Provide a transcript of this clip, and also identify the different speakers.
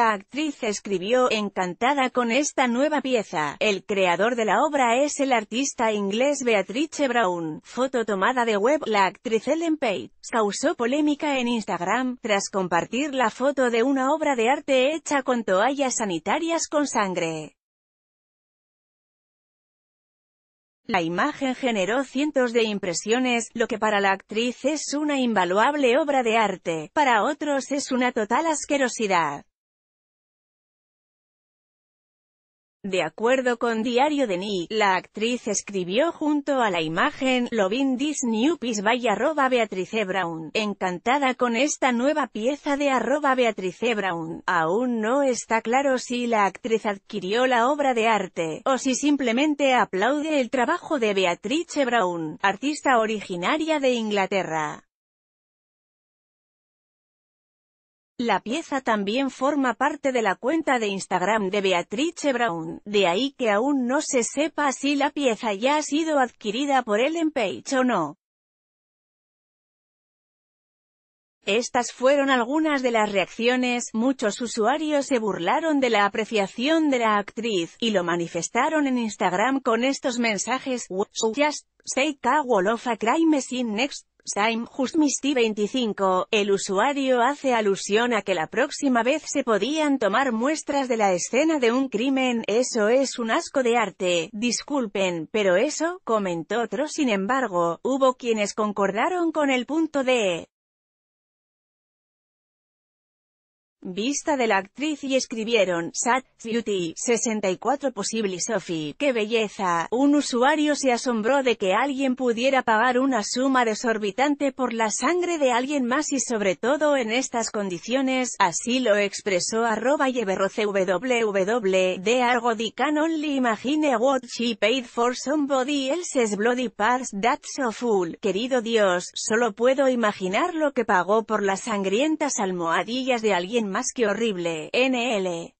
Speaker 1: la actriz escribió encantada con esta nueva pieza. El creador de la obra es el artista inglés Beatrice Brown. Foto tomada de web. La actriz Ellen Page causó polémica en Instagram, tras compartir la foto de una obra de arte hecha con toallas sanitarias con sangre. La imagen generó cientos de impresiones, lo que para la actriz es una invaluable obra de arte, para otros es una total asquerosidad. De acuerdo con Diario de Ni, la actriz escribió junto a la imagen lovin this new piece by arroba Beatrice Brown. Encantada con esta nueva pieza de arroba Beatrice Brown. Aún no está claro si la actriz adquirió la obra de arte, o si simplemente aplaude el trabajo de Beatrice Brown, artista originaria de Inglaterra. La pieza también forma parte de la cuenta de Instagram de Beatrice Brown, de ahí que aún no se sepa si la pieza ya ha sido adquirida por Ellen Page o no. Estas fueron algunas de las reacciones, muchos usuarios se burlaron de la apreciación de la actriz, y lo manifestaron en Instagram con estos mensajes, just say of a crime scene next Time Just Misty 25, el usuario hace alusión a que la próxima vez se podían tomar muestras de la escena de un crimen, eso es un asco de arte, disculpen, pero eso, comentó otro sin embargo, hubo quienes concordaron con el punto de vista de la actriz y escribieron, Sat, Beauty, 64 posible Sophie, qué belleza, un usuario se asombró de que alguien pudiera pagar una suma desorbitante por la sangre de alguien más y sobre todo en estas condiciones, así lo expresó arroba www de can only imagine what she paid for somebody else's bloody parts that's so full, querido Dios, solo puedo imaginar lo que pagó por las sangrientas almohadillas de alguien más que horrible, NL.